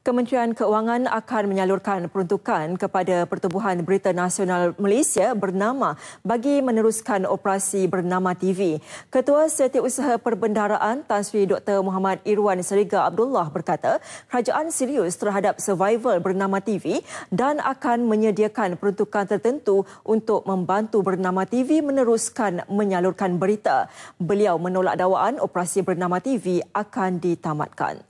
Kementerian Keuangan akan menyalurkan peruntukan kepada Pertubuhan Berita Nasional Malaysia bernama bagi meneruskan operasi bernama TV. Ketua Setiausaha Perbendaraan Tan Sri Dr. Muhammad Irwan Seriga Abdullah berkata, kerajaan serius terhadap survival bernama TV dan akan menyediakan peruntukan tertentu untuk membantu bernama TV meneruskan menyalurkan berita. Beliau menolak dakwaan operasi bernama TV akan ditamatkan.